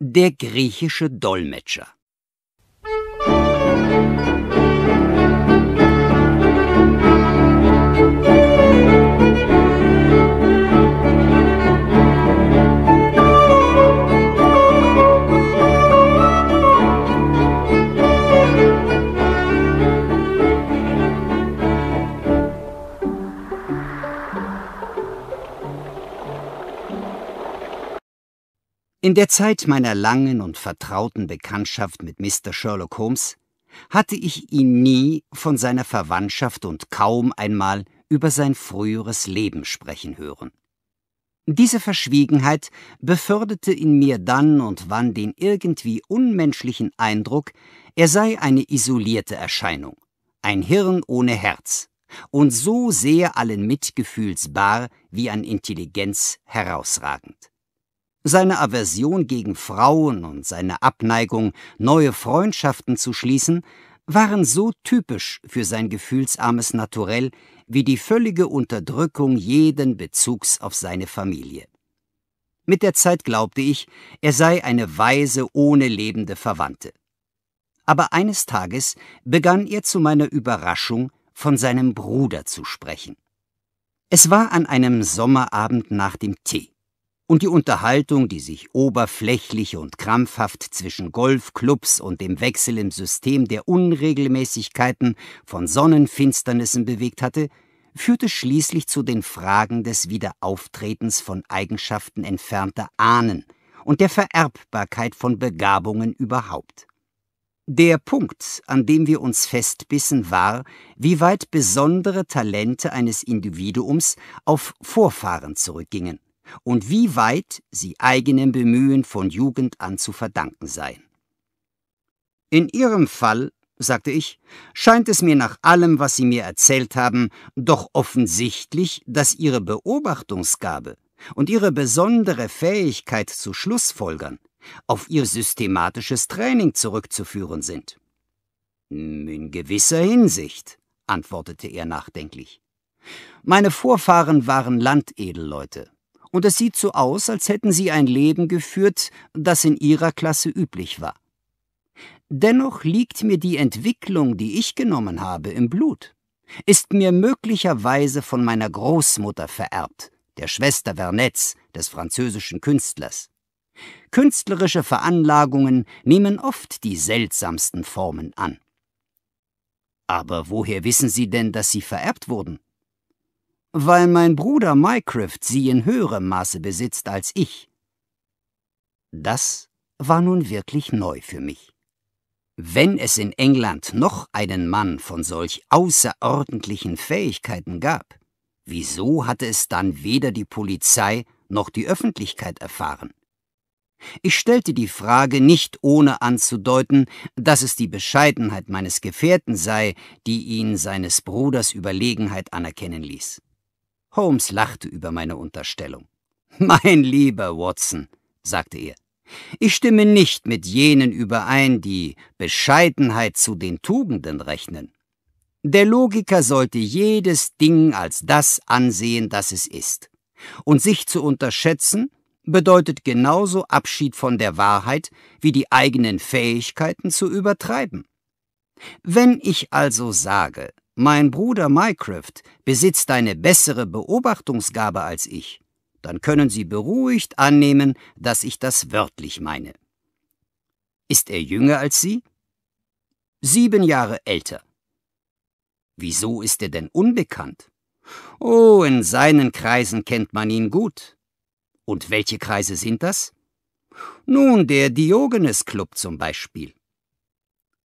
Der griechische Dolmetscher In der Zeit meiner langen und vertrauten Bekanntschaft mit Mr. Sherlock Holmes hatte ich ihn nie von seiner Verwandtschaft und kaum einmal über sein früheres Leben sprechen hören. Diese Verschwiegenheit beförderte in mir dann und wann den irgendwie unmenschlichen Eindruck, er sei eine isolierte Erscheinung, ein Hirn ohne Herz und so sehr allen Mitgefühls bar wie an Intelligenz herausragend. Seine Aversion gegen Frauen und seine Abneigung, neue Freundschaften zu schließen, waren so typisch für sein gefühlsarmes Naturell wie die völlige Unterdrückung jeden Bezugs auf seine Familie. Mit der Zeit glaubte ich, er sei eine Weise ohne lebende Verwandte. Aber eines Tages begann er zu meiner Überraschung von seinem Bruder zu sprechen. Es war an einem Sommerabend nach dem Tee und die Unterhaltung, die sich oberflächlich und krampfhaft zwischen Golfclubs und dem Wechsel im System der Unregelmäßigkeiten von Sonnenfinsternissen bewegt hatte, führte schließlich zu den Fragen des Wiederauftretens von Eigenschaften entfernter Ahnen und der Vererbbarkeit von Begabungen überhaupt. Der Punkt, an dem wir uns festbissen, war, wie weit besondere Talente eines Individuums auf Vorfahren zurückgingen und wie weit sie eigenem Bemühen von Jugend an zu verdanken seien. In Ihrem Fall, sagte ich, scheint es mir nach allem, was Sie mir erzählt haben, doch offensichtlich, dass Ihre Beobachtungsgabe und Ihre besondere Fähigkeit zu Schlussfolgern auf Ihr systematisches Training zurückzuführen sind. In gewisser Hinsicht, antwortete er nachdenklich. Meine Vorfahren waren Landedelleute und es sieht so aus, als hätten sie ein Leben geführt, das in ihrer Klasse üblich war. Dennoch liegt mir die Entwicklung, die ich genommen habe, im Blut, ist mir möglicherweise von meiner Großmutter vererbt, der Schwester Vernetz, des französischen Künstlers. Künstlerische Veranlagungen nehmen oft die seltsamsten Formen an. Aber woher wissen Sie denn, dass sie vererbt wurden? weil mein Bruder Mycroft sie in höherem Maße besitzt als ich. Das war nun wirklich neu für mich. Wenn es in England noch einen Mann von solch außerordentlichen Fähigkeiten gab, wieso hatte es dann weder die Polizei noch die Öffentlichkeit erfahren? Ich stellte die Frage nicht ohne anzudeuten, dass es die Bescheidenheit meines Gefährten sei, die ihn seines Bruders Überlegenheit anerkennen ließ. Holmes lachte über meine Unterstellung. Mein lieber Watson, sagte er, ich stimme nicht mit jenen überein, die Bescheidenheit zu den Tugenden rechnen. Der Logiker sollte jedes Ding als das ansehen, das es ist. Und sich zu unterschätzen, bedeutet genauso Abschied von der Wahrheit wie die eigenen Fähigkeiten zu übertreiben. Wenn ich also sage, mein Bruder Mycroft besitzt eine bessere Beobachtungsgabe als ich, dann können Sie beruhigt annehmen, dass ich das wörtlich meine. Ist er jünger als Sie? Sieben Jahre älter. Wieso ist er denn unbekannt? Oh, in seinen Kreisen kennt man ihn gut. Und welche Kreise sind das? Nun, der Diogenes Club zum Beispiel.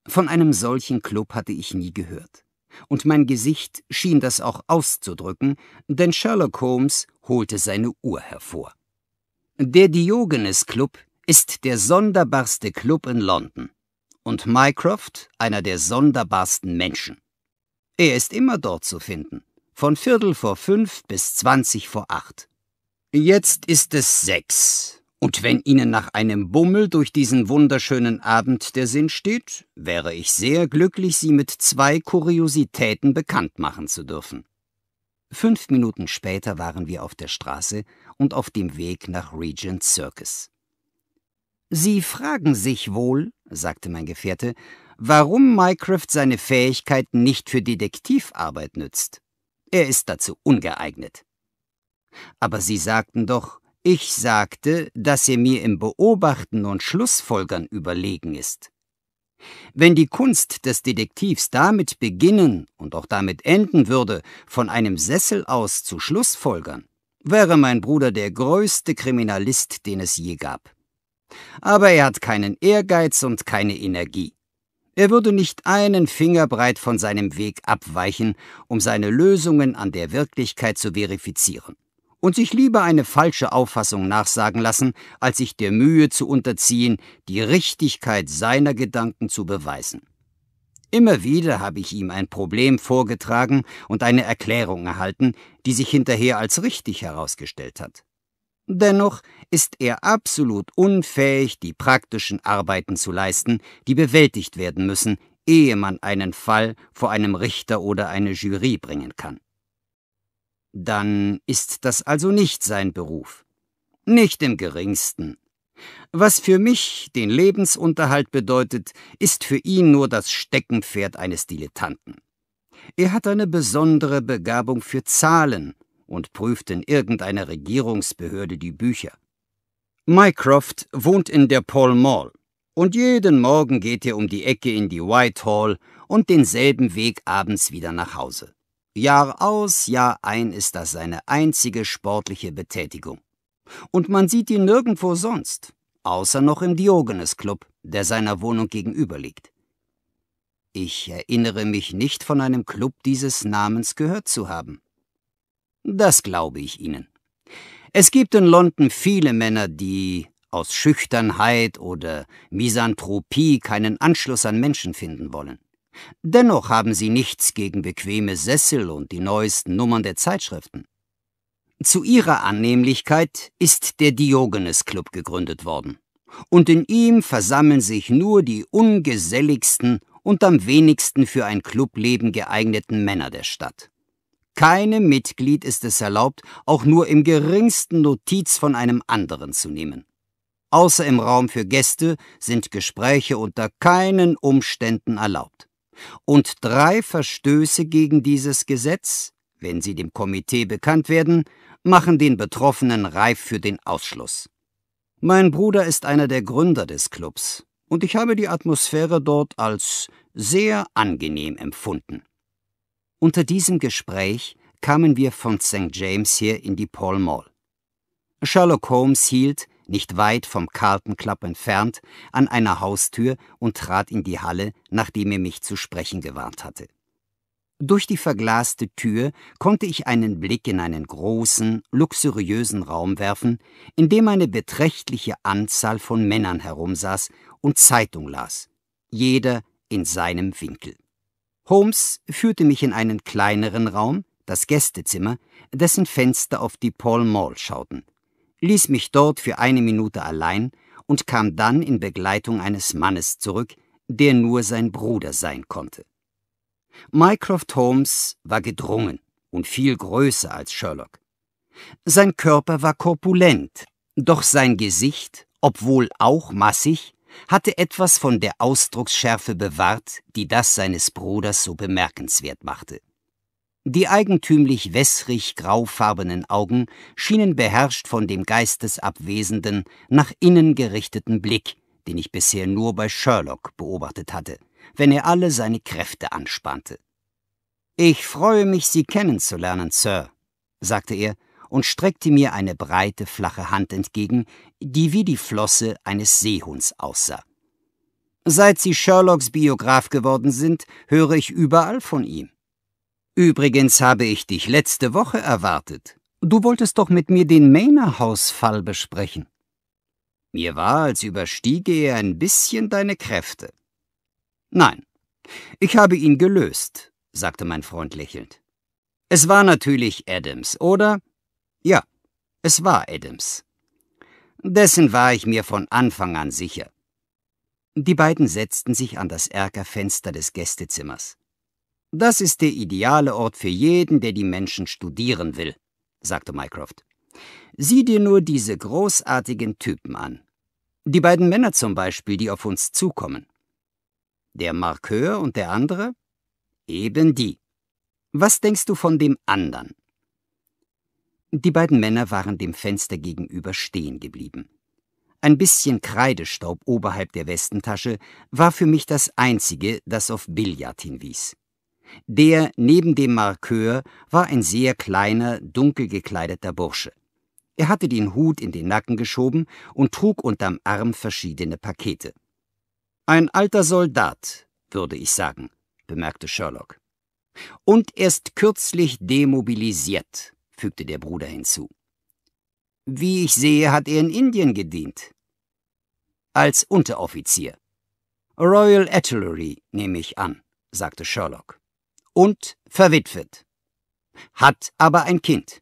Von einem solchen Club hatte ich nie gehört und mein Gesicht schien das auch auszudrücken, denn Sherlock Holmes holte seine Uhr hervor. Der Diogenes Club ist der sonderbarste Club in London und Mycroft einer der sonderbarsten Menschen. Er ist immer dort zu finden, von Viertel vor fünf bis zwanzig vor acht. Jetzt ist es sechs. Und wenn Ihnen nach einem Bummel durch diesen wunderschönen Abend der Sinn steht, wäre ich sehr glücklich, Sie mit zwei Kuriositäten bekannt machen zu dürfen. Fünf Minuten später waren wir auf der Straße und auf dem Weg nach Regent Circus. Sie fragen sich wohl, sagte mein Gefährte, warum Mycroft seine Fähigkeiten nicht für Detektivarbeit nützt. Er ist dazu ungeeignet. Aber Sie sagten doch, ich sagte, dass er mir im Beobachten und Schlussfolgern überlegen ist. Wenn die Kunst des Detektivs damit beginnen und auch damit enden würde, von einem Sessel aus zu Schlussfolgern, wäre mein Bruder der größte Kriminalist, den es je gab. Aber er hat keinen Ehrgeiz und keine Energie. Er würde nicht einen Fingerbreit von seinem Weg abweichen, um seine Lösungen an der Wirklichkeit zu verifizieren und sich lieber eine falsche Auffassung nachsagen lassen, als sich der Mühe zu unterziehen, die Richtigkeit seiner Gedanken zu beweisen. Immer wieder habe ich ihm ein Problem vorgetragen und eine Erklärung erhalten, die sich hinterher als richtig herausgestellt hat. Dennoch ist er absolut unfähig, die praktischen Arbeiten zu leisten, die bewältigt werden müssen, ehe man einen Fall vor einem Richter oder eine Jury bringen kann. Dann ist das also nicht sein Beruf. Nicht im geringsten. Was für mich den Lebensunterhalt bedeutet, ist für ihn nur das Steckenpferd eines Dilettanten. Er hat eine besondere Begabung für Zahlen und prüft in irgendeiner Regierungsbehörde die Bücher. Mycroft wohnt in der Paul Mall und jeden Morgen geht er um die Ecke in die Whitehall und denselben Weg abends wieder nach Hause. Jahr aus, Jahr ein ist das seine einzige sportliche Betätigung. Und man sieht ihn nirgendwo sonst, außer noch im Diogenes Club, der seiner Wohnung gegenüber liegt. Ich erinnere mich nicht von einem Club dieses Namens gehört zu haben. Das glaube ich Ihnen. Es gibt in London viele Männer, die aus Schüchternheit oder Misanthropie keinen Anschluss an Menschen finden wollen. Dennoch haben sie nichts gegen bequeme Sessel und die neuesten Nummern der Zeitschriften. Zu ihrer Annehmlichkeit ist der Diogenes Club gegründet worden, und in ihm versammeln sich nur die ungeselligsten und am wenigsten für ein Clubleben geeigneten Männer der Stadt. Keinem Mitglied ist es erlaubt, auch nur im geringsten Notiz von einem anderen zu nehmen. Außer im Raum für Gäste sind Gespräche unter keinen Umständen erlaubt und drei Verstöße gegen dieses Gesetz, wenn sie dem Komitee bekannt werden, machen den Betroffenen reif für den Ausschluss. Mein Bruder ist einer der Gründer des Clubs, und ich habe die Atmosphäre dort als sehr angenehm empfunden. Unter diesem Gespräch kamen wir von St. James hier in die Pall Mall. Sherlock Holmes hielt, nicht weit vom Carlton Club entfernt, an einer Haustür und trat in die Halle, nachdem er mich zu sprechen gewarnt hatte. Durch die verglaste Tür konnte ich einen Blick in einen großen, luxuriösen Raum werfen, in dem eine beträchtliche Anzahl von Männern herumsaß und Zeitung las, jeder in seinem Winkel. Holmes führte mich in einen kleineren Raum, das Gästezimmer, dessen Fenster auf die Pall Mall schauten ließ mich dort für eine Minute allein und kam dann in Begleitung eines Mannes zurück, der nur sein Bruder sein konnte. Mycroft Holmes war gedrungen und viel größer als Sherlock. Sein Körper war korpulent, doch sein Gesicht, obwohl auch massig, hatte etwas von der Ausdrucksschärfe bewahrt, die das seines Bruders so bemerkenswert machte. Die eigentümlich wässrig graufarbenen Augen schienen beherrscht von dem geistesabwesenden, nach innen gerichteten Blick, den ich bisher nur bei Sherlock beobachtet hatte, wenn er alle seine Kräfte anspannte. Ich freue mich, Sie kennenzulernen, Sir, sagte er und streckte mir eine breite, flache Hand entgegen, die wie die Flosse eines Seehunds aussah. Seit Sie Sherlocks Biograf geworden sind, höre ich überall von ihm. Übrigens habe ich dich letzte Woche erwartet. Du wolltest doch mit mir den Männerhausfall besprechen. Mir war, als überstiege er ein bisschen deine Kräfte. Nein, ich habe ihn gelöst, sagte mein Freund lächelnd. Es war natürlich Adams, oder? Ja, es war Adams. Dessen war ich mir von Anfang an sicher. Die beiden setzten sich an das Erkerfenster des Gästezimmers. Das ist der ideale Ort für jeden, der die Menschen studieren will, sagte Mycroft. Sieh dir nur diese großartigen Typen an. Die beiden Männer zum Beispiel, die auf uns zukommen. Der Markeur und der andere? Eben die. Was denkst du von dem anderen? Die beiden Männer waren dem Fenster gegenüber stehen geblieben. Ein bisschen Kreidestaub oberhalb der Westentasche war für mich das Einzige, das auf Billard hinwies. Der neben dem Markeur war ein sehr kleiner, dunkel gekleideter Bursche. Er hatte den Hut in den Nacken geschoben und trug unterm Arm verschiedene Pakete. Ein alter Soldat, würde ich sagen, bemerkte Sherlock. Und erst kürzlich demobilisiert, fügte der Bruder hinzu. Wie ich sehe, hat er in Indien gedient. Als Unteroffizier. Royal Artillery, nehme ich an, sagte Sherlock und verwitwet, hat aber ein Kind.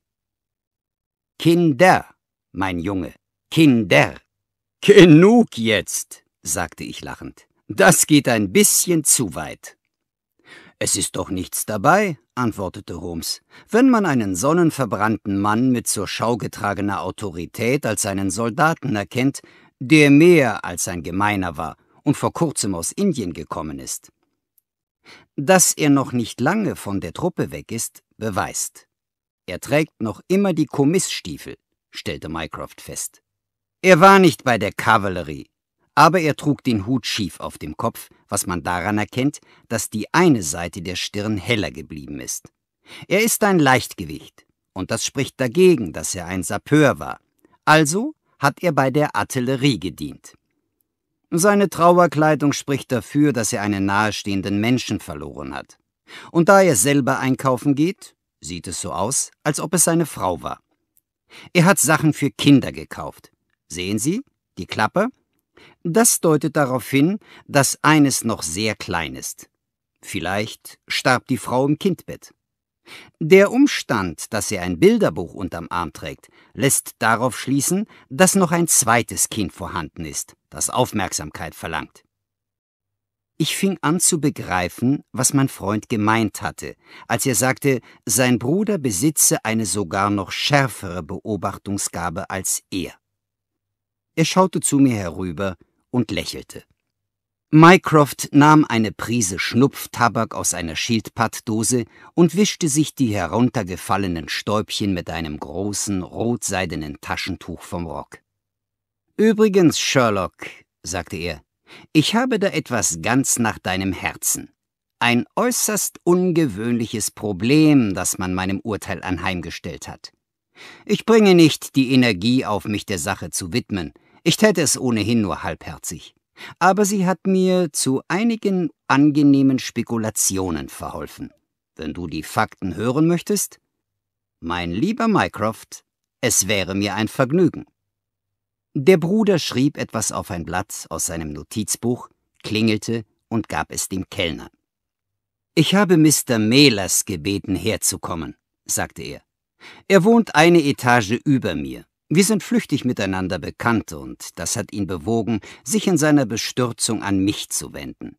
Kinder, mein Junge, Kinder. Genug jetzt, sagte ich lachend. Das geht ein bisschen zu weit. Es ist doch nichts dabei, antwortete Holmes. Wenn man einen sonnenverbrannten Mann mit zur Schau getragener Autorität als einen Soldaten erkennt, der mehr als ein Gemeiner war und vor kurzem aus Indien gekommen ist dass er noch nicht lange von der Truppe weg ist, beweist. Er trägt noch immer die Kommissstiefel, stellte Mycroft fest. Er war nicht bei der Kavallerie, aber er trug den Hut schief auf dem Kopf, was man daran erkennt, dass die eine Seite der Stirn heller geblieben ist. Er ist ein Leichtgewicht, und das spricht dagegen, dass er ein Sapeur war. Also hat er bei der Artillerie gedient. Seine Trauerkleidung spricht dafür, dass er einen nahestehenden Menschen verloren hat. Und da er selber einkaufen geht, sieht es so aus, als ob es seine Frau war. Er hat Sachen für Kinder gekauft. Sehen Sie? Die Klappe? Das deutet darauf hin, dass eines noch sehr klein ist. Vielleicht starb die Frau im Kindbett. Der Umstand, dass er ein Bilderbuch unterm Arm trägt, lässt darauf schließen, dass noch ein zweites Kind vorhanden ist, das Aufmerksamkeit verlangt. Ich fing an zu begreifen, was mein Freund gemeint hatte, als er sagte, sein Bruder besitze eine sogar noch schärfere Beobachtungsgabe als er. Er schaute zu mir herüber und lächelte. Mycroft nahm eine Prise Schnupftabak aus einer Schildpattdose und wischte sich die heruntergefallenen Stäubchen mit einem großen, rotseidenen Taschentuch vom Rock. Übrigens, Sherlock, sagte er, ich habe da etwas ganz nach deinem Herzen. Ein äußerst ungewöhnliches Problem, das man meinem Urteil anheimgestellt hat. Ich bringe nicht die Energie auf mich der Sache zu widmen, ich täte es ohnehin nur halbherzig. Aber sie hat mir zu einigen angenehmen Spekulationen verholfen. Wenn du die Fakten hören möchtest? Mein lieber Mycroft, es wäre mir ein Vergnügen. Der Bruder schrieb etwas auf ein Blatt aus seinem Notizbuch, klingelte und gab es dem Kellner. Ich habe Mr. Mehlers gebeten, herzukommen, sagte er. Er wohnt eine Etage über mir. Wir sind flüchtig miteinander bekannt und das hat ihn bewogen, sich in seiner Bestürzung an mich zu wenden.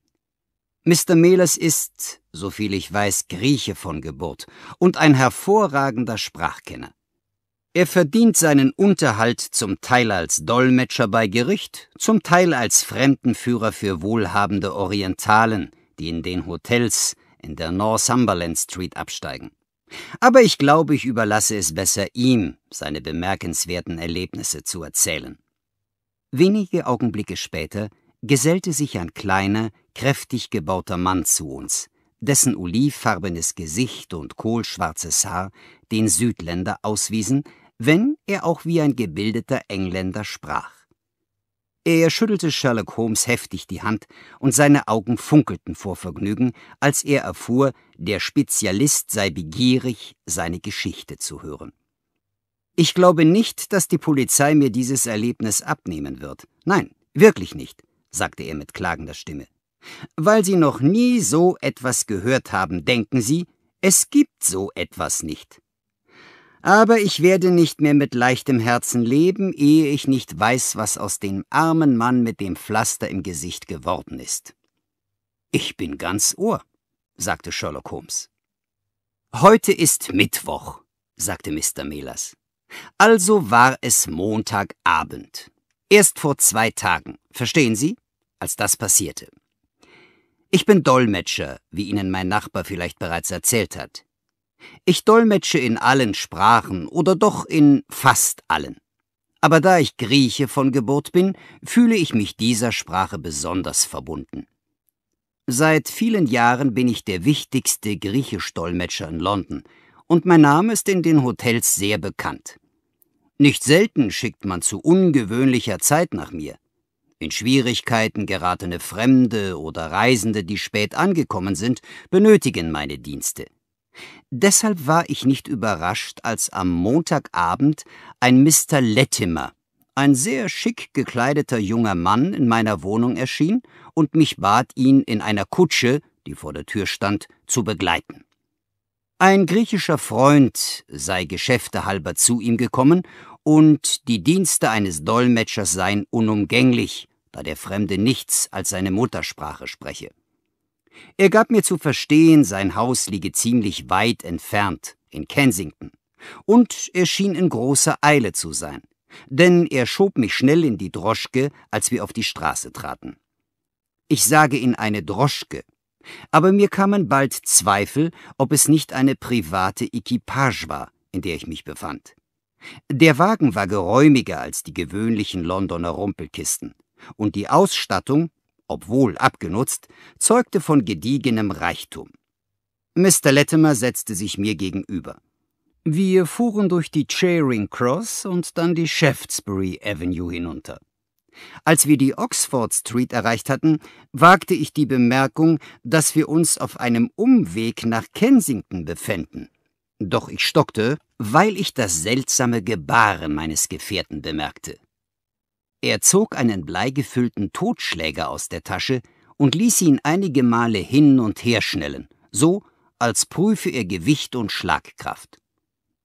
Mr. Mehlers ist, soviel ich weiß, Grieche von Geburt und ein hervorragender Sprachkenner. Er verdient seinen Unterhalt zum Teil als Dolmetscher bei Gericht, zum Teil als Fremdenführer für wohlhabende Orientalen, die in den Hotels in der Northumberland Street absteigen. Aber ich glaube, ich überlasse es besser ihm, seine bemerkenswerten Erlebnisse zu erzählen. Wenige Augenblicke später gesellte sich ein kleiner, kräftig gebauter Mann zu uns, dessen olivfarbenes Gesicht und kohlschwarzes Haar den Südländer auswiesen, wenn er auch wie ein gebildeter Engländer sprach. Er schüttelte Sherlock Holmes heftig die Hand und seine Augen funkelten vor Vergnügen, als er erfuhr, der Spezialist sei begierig, seine Geschichte zu hören. Ich glaube nicht, dass die Polizei mir dieses Erlebnis abnehmen wird. Nein, wirklich nicht, sagte er mit klagender Stimme. Weil Sie noch nie so etwas gehört haben, denken Sie, es gibt so etwas nicht aber ich werde nicht mehr mit leichtem Herzen leben, ehe ich nicht weiß, was aus dem armen Mann mit dem Pflaster im Gesicht geworden ist. Ich bin ganz Ohr, sagte Sherlock Holmes. Heute ist Mittwoch, sagte Mr. Melas. Also war es Montagabend. Erst vor zwei Tagen, verstehen Sie, als das passierte. Ich bin Dolmetscher, wie Ihnen mein Nachbar vielleicht bereits erzählt hat. Ich dolmetsche in allen Sprachen oder doch in fast allen. Aber da ich Grieche von Geburt bin, fühle ich mich dieser Sprache besonders verbunden. Seit vielen Jahren bin ich der wichtigste Griechisch-Dolmetscher in London und mein Name ist in den Hotels sehr bekannt. Nicht selten schickt man zu ungewöhnlicher Zeit nach mir. In Schwierigkeiten geratene Fremde oder Reisende, die spät angekommen sind, benötigen meine Dienste. Deshalb war ich nicht überrascht, als am Montagabend ein Mr. Lettimer, ein sehr schick gekleideter junger Mann, in meiner Wohnung erschien und mich bat, ihn in einer Kutsche, die vor der Tür stand, zu begleiten. Ein griechischer Freund sei Geschäfte halber zu ihm gekommen und die Dienste eines Dolmetschers seien unumgänglich, da der Fremde nichts als seine Muttersprache spreche. Er gab mir zu verstehen, sein Haus liege ziemlich weit entfernt, in Kensington, und er schien in großer Eile zu sein, denn er schob mich schnell in die Droschke, als wir auf die Straße traten. Ich sage in eine Droschke, aber mir kamen bald Zweifel, ob es nicht eine private Equipage war, in der ich mich befand. Der Wagen war geräumiger als die gewöhnlichen Londoner Rumpelkisten, und die Ausstattung obwohl abgenutzt, zeugte von gediegenem Reichtum. Mr. Latimer setzte sich mir gegenüber. Wir fuhren durch die Charing Cross und dann die Shaftesbury Avenue hinunter. Als wir die Oxford Street erreicht hatten, wagte ich die Bemerkung, dass wir uns auf einem Umweg nach Kensington befänden. Doch ich stockte, weil ich das seltsame Gebaren meines Gefährten bemerkte. Er zog einen bleigefüllten Totschläger aus der Tasche und ließ ihn einige Male hin und her schnellen, so als prüfe er Gewicht und Schlagkraft.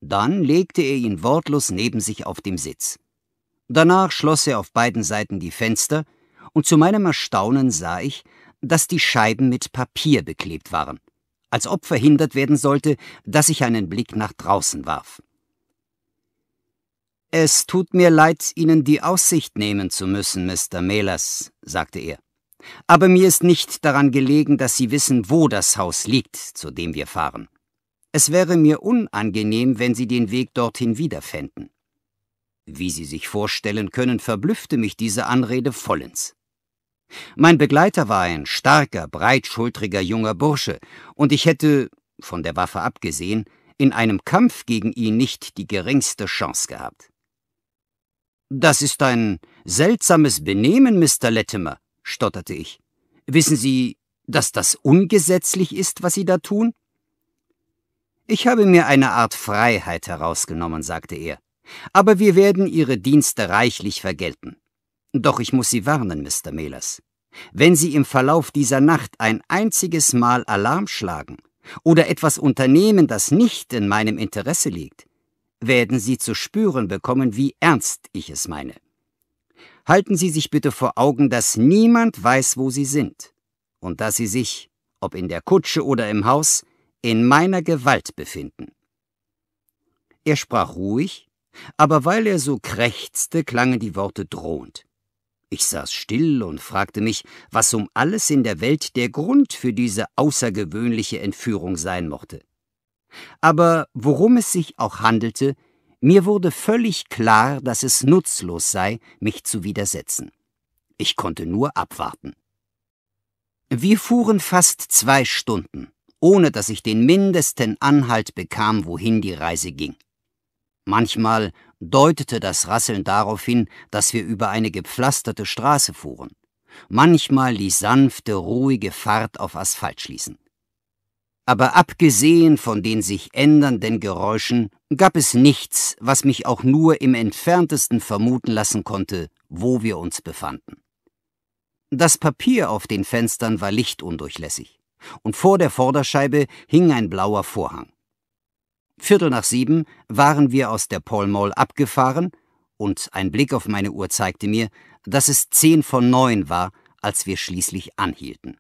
Dann legte er ihn wortlos neben sich auf dem Sitz. Danach schloss er auf beiden Seiten die Fenster, und zu meinem Erstaunen sah ich, dass die Scheiben mit Papier beklebt waren, als ob verhindert werden sollte, dass ich einen Blick nach draußen warf. Es tut mir leid, Ihnen die Aussicht nehmen zu müssen, Mr. Melas, sagte er. Aber mir ist nicht daran gelegen, dass Sie wissen, wo das Haus liegt, zu dem wir fahren. Es wäre mir unangenehm, wenn Sie den Weg dorthin wiederfänden. Wie Sie sich vorstellen können, verblüffte mich diese Anrede vollends. Mein Begleiter war ein starker, breitschultriger junger Bursche, und ich hätte, von der Waffe abgesehen, in einem Kampf gegen ihn nicht die geringste Chance gehabt. Das ist ein seltsames Benehmen, Mr. Latimer, stotterte ich. Wissen Sie, dass das ungesetzlich ist, was Sie da tun? Ich habe mir eine Art Freiheit herausgenommen, sagte er, aber wir werden Ihre Dienste reichlich vergelten. Doch ich muss Sie warnen, Mr. Mehlers. Wenn Sie im Verlauf dieser Nacht ein einziges Mal Alarm schlagen oder etwas unternehmen, das nicht in meinem Interesse liegt, werden Sie zu spüren bekommen, wie ernst ich es meine. Halten Sie sich bitte vor Augen, dass niemand weiß, wo Sie sind und dass Sie sich, ob in der Kutsche oder im Haus, in meiner Gewalt befinden. Er sprach ruhig, aber weil er so krächzte, klangen die Worte drohend. Ich saß still und fragte mich, was um alles in der Welt der Grund für diese außergewöhnliche Entführung sein mochte. Aber worum es sich auch handelte, mir wurde völlig klar, dass es nutzlos sei, mich zu widersetzen. Ich konnte nur abwarten. Wir fuhren fast zwei Stunden, ohne dass ich den mindesten Anhalt bekam, wohin die Reise ging. Manchmal deutete das Rasseln darauf hin, dass wir über eine gepflasterte Straße fuhren. Manchmal ließ sanfte, ruhige Fahrt auf Asphalt schließen aber abgesehen von den sich ändernden Geräuschen gab es nichts, was mich auch nur im entferntesten vermuten lassen konnte, wo wir uns befanden. Das Papier auf den Fenstern war lichtundurchlässig, und vor der Vorderscheibe hing ein blauer Vorhang. Viertel nach sieben waren wir aus der Pall Mall abgefahren, und ein Blick auf meine Uhr zeigte mir, dass es zehn von neun war, als wir schließlich anhielten.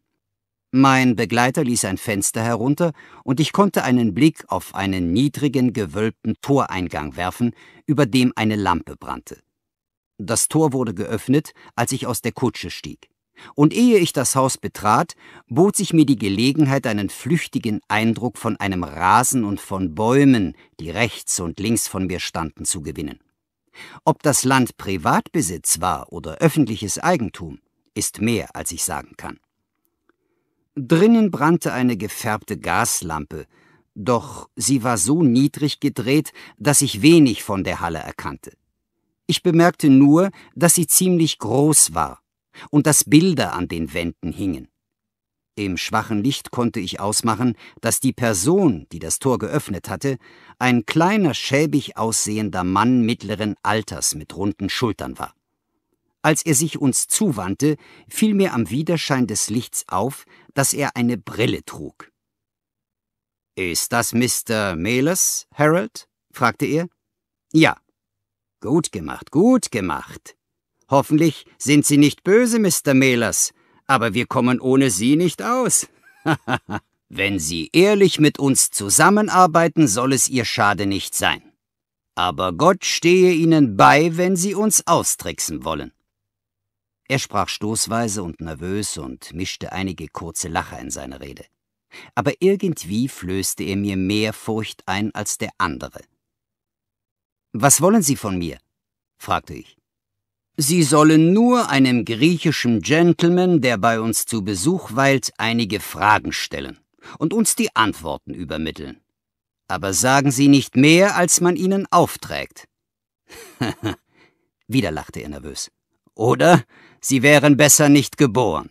Mein Begleiter ließ ein Fenster herunter, und ich konnte einen Blick auf einen niedrigen, gewölbten Toreingang werfen, über dem eine Lampe brannte. Das Tor wurde geöffnet, als ich aus der Kutsche stieg. Und ehe ich das Haus betrat, bot sich mir die Gelegenheit, einen flüchtigen Eindruck von einem Rasen und von Bäumen, die rechts und links von mir standen, zu gewinnen. Ob das Land Privatbesitz war oder öffentliches Eigentum, ist mehr, als ich sagen kann. Drinnen brannte eine gefärbte Gaslampe, doch sie war so niedrig gedreht, dass ich wenig von der Halle erkannte. Ich bemerkte nur, dass sie ziemlich groß war und dass Bilder an den Wänden hingen. Im schwachen Licht konnte ich ausmachen, dass die Person, die das Tor geöffnet hatte, ein kleiner, schäbig aussehender Mann mittleren Alters mit runden Schultern war. Als er sich uns zuwandte, fiel mir am Widerschein des Lichts auf, dass er eine Brille trug. Ist das Mr. Meles, Harold? fragte er. Ja. Gut gemacht, gut gemacht. Hoffentlich sind Sie nicht böse, Mr. Meles, aber wir kommen ohne Sie nicht aus. Wenn Sie ehrlich mit uns zusammenarbeiten, soll es Ihr Schade nicht sein. Aber Gott stehe Ihnen bei, wenn Sie uns austricksen wollen. Er sprach stoßweise und nervös und mischte einige kurze Lacher in seine Rede. Aber irgendwie flößte er mir mehr Furcht ein als der andere. Was wollen Sie von mir? fragte ich. Sie sollen nur einem griechischen Gentleman, der bei uns zu Besuch weilt, einige Fragen stellen und uns die Antworten übermitteln. Aber sagen Sie nicht mehr, als man Ihnen aufträgt. Wieder lachte er nervös. Oder? Sie wären besser nicht geboren.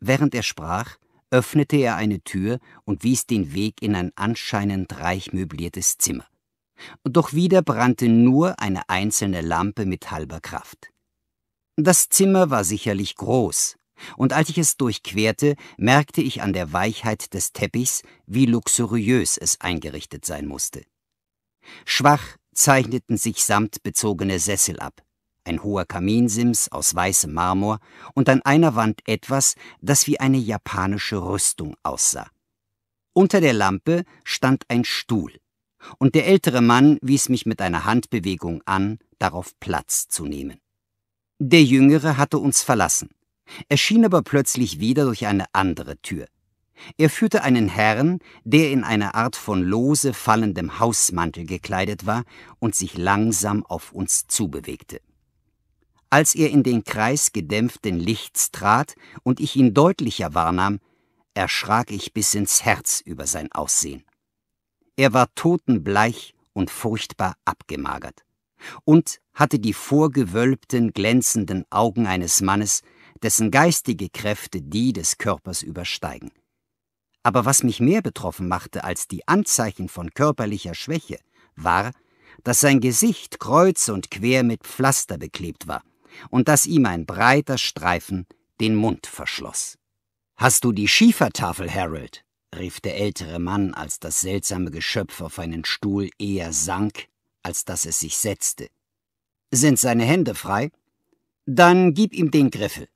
Während er sprach, öffnete er eine Tür und wies den Weg in ein anscheinend reich möbliertes Zimmer. Doch wieder brannte nur eine einzelne Lampe mit halber Kraft. Das Zimmer war sicherlich groß, und als ich es durchquerte, merkte ich an der Weichheit des Teppichs, wie luxuriös es eingerichtet sein musste. Schwach zeichneten sich samtbezogene Sessel ab, ein hoher Kaminsims aus weißem Marmor und an einer Wand etwas, das wie eine japanische Rüstung aussah. Unter der Lampe stand ein Stuhl, und der ältere Mann wies mich mit einer Handbewegung an, darauf Platz zu nehmen. Der jüngere hatte uns verlassen, erschien aber plötzlich wieder durch eine andere Tür. Er führte einen Herrn, der in eine Art von lose fallendem Hausmantel gekleidet war und sich langsam auf uns zubewegte. Als er in den Kreis gedämpften Lichts trat und ich ihn deutlicher wahrnahm, erschrak ich bis ins Herz über sein Aussehen. Er war totenbleich und furchtbar abgemagert und hatte die vorgewölbten, glänzenden Augen eines Mannes, dessen geistige Kräfte die des Körpers übersteigen. Aber was mich mehr betroffen machte als die Anzeichen von körperlicher Schwäche, war, dass sein Gesicht kreuz und quer mit Pflaster beklebt war und dass ihm ein breiter Streifen den Mund verschloss. Hast du die Schiefertafel, Harold? rief der ältere Mann, als das seltsame Geschöpf auf einen Stuhl eher sank, als dass es sich setzte. Sind seine Hände frei? Dann gib ihm den Griffel.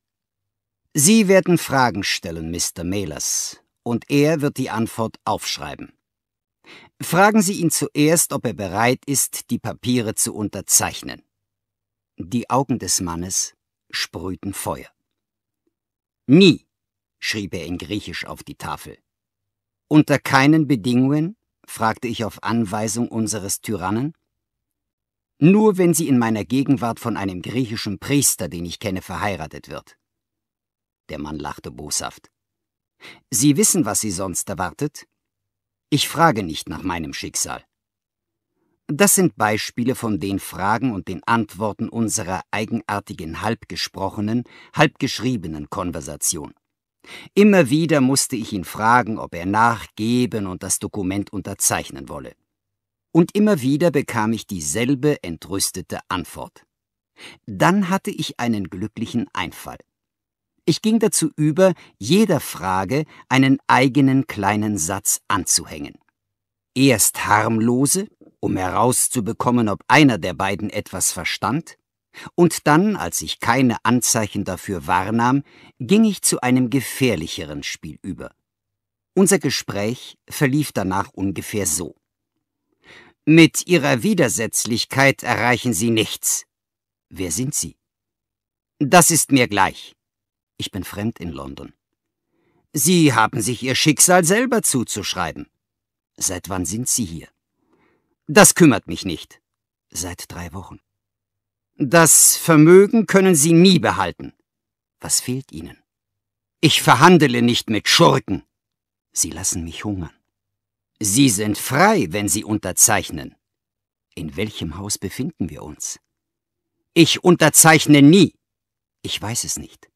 Sie werden Fragen stellen, Mr. Mailers, und er wird die Antwort aufschreiben. Fragen Sie ihn zuerst, ob er bereit ist, die Papiere zu unterzeichnen. Die Augen des Mannes sprühten Feuer. Nie, schrieb er in Griechisch auf die Tafel. Unter keinen Bedingungen? fragte ich auf Anweisung unseres Tyrannen. Nur wenn sie in meiner Gegenwart von einem griechischen Priester, den ich kenne, verheiratet wird. Der Mann lachte boshaft. Sie wissen, was Sie sonst erwartet? Ich frage nicht nach meinem Schicksal. Das sind Beispiele von den Fragen und den Antworten unserer eigenartigen halbgesprochenen, halbgeschriebenen Konversation. Immer wieder musste ich ihn fragen, ob er nachgeben und das Dokument unterzeichnen wolle. Und immer wieder bekam ich dieselbe entrüstete Antwort. Dann hatte ich einen glücklichen Einfall. Ich ging dazu über, jeder Frage einen eigenen kleinen Satz anzuhängen. Erst harmlose, um herauszubekommen, ob einer der beiden etwas verstand, und dann, als ich keine Anzeichen dafür wahrnahm, ging ich zu einem gefährlicheren Spiel über. Unser Gespräch verlief danach ungefähr so. Mit Ihrer Widersetzlichkeit erreichen Sie nichts. Wer sind Sie? Das ist mir gleich. Ich bin fremd in London. Sie haben sich Ihr Schicksal selber zuzuschreiben. Seit wann sind Sie hier? Das kümmert mich nicht. Seit drei Wochen. Das Vermögen können Sie nie behalten. Was fehlt Ihnen? Ich verhandle nicht mit Schurken. Sie lassen mich hungern. Sie sind frei, wenn Sie unterzeichnen. In welchem Haus befinden wir uns? Ich unterzeichne nie. Ich weiß es nicht.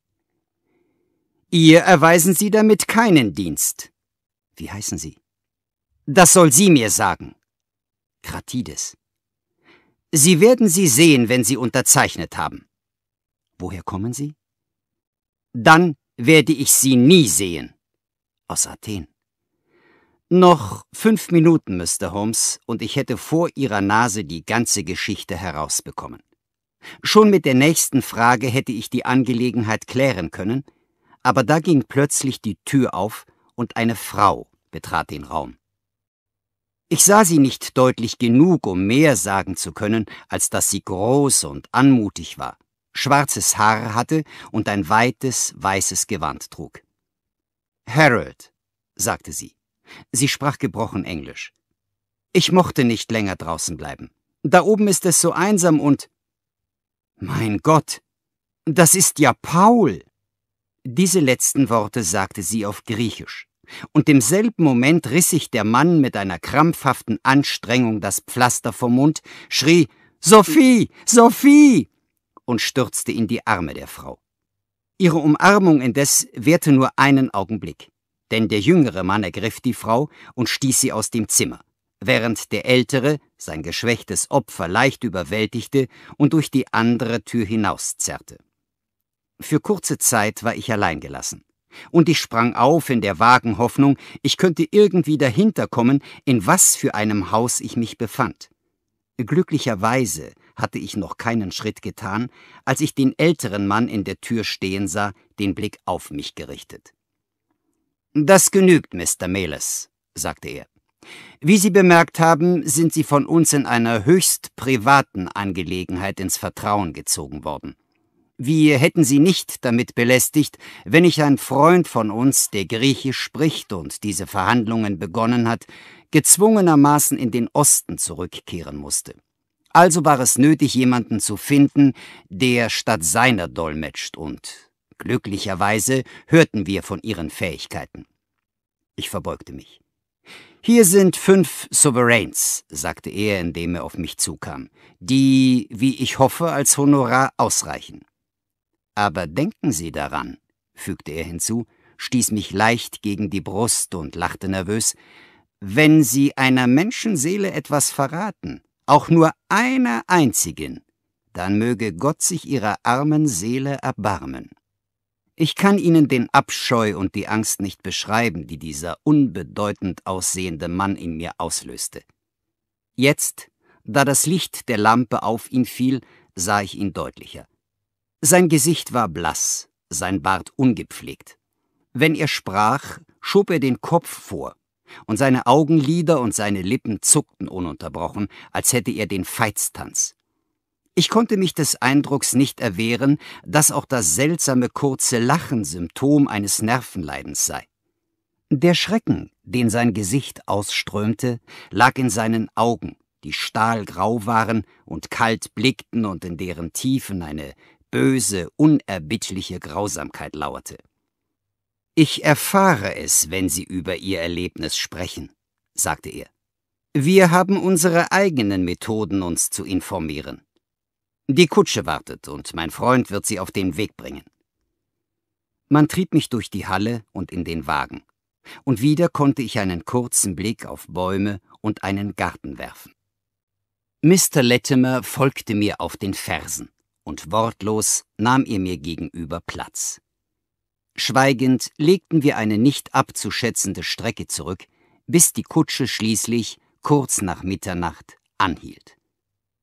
Ihr erweisen Sie damit keinen Dienst. Wie heißen Sie? Das soll sie mir sagen. Kratides. Sie werden sie sehen, wenn sie unterzeichnet haben. Woher kommen sie? Dann werde ich sie nie sehen. Aus Athen. Noch fünf Minuten, Mr. Holmes, und ich hätte vor Ihrer Nase die ganze Geschichte herausbekommen. Schon mit der nächsten Frage hätte ich die Angelegenheit klären können, aber da ging plötzlich die Tür auf und eine Frau betrat den Raum. Ich sah sie nicht deutlich genug, um mehr sagen zu können, als dass sie groß und anmutig war, schwarzes Haar hatte und ein weites, weißes Gewand trug. Harold, sagte sie. Sie sprach gebrochen Englisch. Ich mochte nicht länger draußen bleiben. Da oben ist es so einsam und... Mein Gott, das ist ja Paul! Diese letzten Worte sagte sie auf Griechisch und im selben Moment riss sich der Mann mit einer krampfhaften Anstrengung das Pflaster vom Mund, schrie Sophie, Sophie und stürzte in die Arme der Frau. Ihre Umarmung indes währte nur einen Augenblick, denn der jüngere Mann ergriff die Frau und stieß sie aus dem Zimmer, während der ältere sein geschwächtes Opfer leicht überwältigte und durch die andere Tür hinauszerrte. Für kurze Zeit war ich allein gelassen und ich sprang auf in der vagen Hoffnung, ich könnte irgendwie dahinterkommen, in was für einem Haus ich mich befand. Glücklicherweise hatte ich noch keinen Schritt getan, als ich den älteren Mann in der Tür stehen sah, den Blick auf mich gerichtet. Das genügt, Mr. Meles, sagte er. Wie Sie bemerkt haben, sind Sie von uns in einer höchst privaten Angelegenheit ins Vertrauen gezogen worden. Wir hätten sie nicht damit belästigt, wenn nicht ein Freund von uns, der Griechisch spricht und diese Verhandlungen begonnen hat, gezwungenermaßen in den Osten zurückkehren musste. Also war es nötig, jemanden zu finden, der statt seiner dolmetscht und glücklicherweise hörten wir von ihren Fähigkeiten. Ich verbeugte mich. Hier sind fünf Sovereigns, sagte er, indem er auf mich zukam, die, wie ich hoffe, als Honorar ausreichen. Aber denken Sie daran, fügte er hinzu, stieß mich leicht gegen die Brust und lachte nervös, wenn Sie einer Menschenseele etwas verraten, auch nur einer einzigen, dann möge Gott sich ihrer armen Seele erbarmen. Ich kann Ihnen den Abscheu und die Angst nicht beschreiben, die dieser unbedeutend aussehende Mann in mir auslöste. Jetzt, da das Licht der Lampe auf ihn fiel, sah ich ihn deutlicher. Sein Gesicht war blass, sein Bart ungepflegt. Wenn er sprach, schob er den Kopf vor, und seine Augenlider und seine Lippen zuckten ununterbrochen, als hätte er den Feiztanz. Ich konnte mich des Eindrucks nicht erwehren, dass auch das seltsame kurze Lachen Symptom eines Nervenleidens sei. Der Schrecken, den sein Gesicht ausströmte, lag in seinen Augen, die stahlgrau waren und kalt blickten und in deren Tiefen eine böse, unerbittliche Grausamkeit lauerte. Ich erfahre es, wenn Sie über Ihr Erlebnis sprechen, sagte er. Wir haben unsere eigenen Methoden, uns zu informieren. Die Kutsche wartet und mein Freund wird sie auf den Weg bringen. Man trieb mich durch die Halle und in den Wagen, und wieder konnte ich einen kurzen Blick auf Bäume und einen Garten werfen. Mr. Latimer folgte mir auf den Fersen und wortlos nahm er mir gegenüber Platz. Schweigend legten wir eine nicht abzuschätzende Strecke zurück, bis die Kutsche schließlich kurz nach Mitternacht anhielt.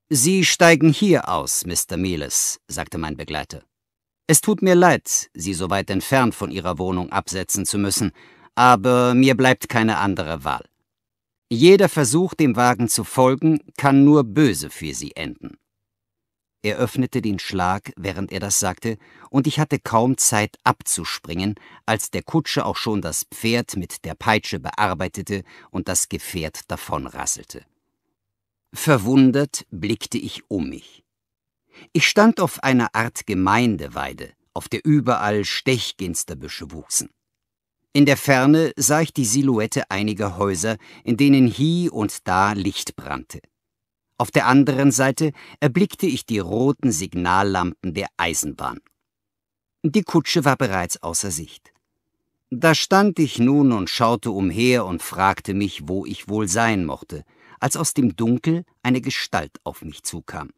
Sie steigen hier aus, Mr. Mealis, sagte mein Begleiter. Es tut mir leid, Sie so weit entfernt von Ihrer Wohnung absetzen zu müssen, aber mir bleibt keine andere Wahl. Jeder Versuch, dem Wagen zu folgen, kann nur böse für Sie enden. Er öffnete den Schlag, während er das sagte, und ich hatte kaum Zeit abzuspringen, als der Kutscher auch schon das Pferd mit der Peitsche bearbeitete und das Gefährt davonrasselte. Verwundert blickte ich um mich. Ich stand auf einer Art Gemeindeweide, auf der überall Stechginsterbüsche wuchsen. In der Ferne sah ich die Silhouette einiger Häuser, in denen hie und da Licht brannte. Auf der anderen Seite erblickte ich die roten Signallampen der Eisenbahn. Die Kutsche war bereits außer Sicht. Da stand ich nun und schaute umher und fragte mich, wo ich wohl sein mochte, als aus dem Dunkel eine Gestalt auf mich zukam.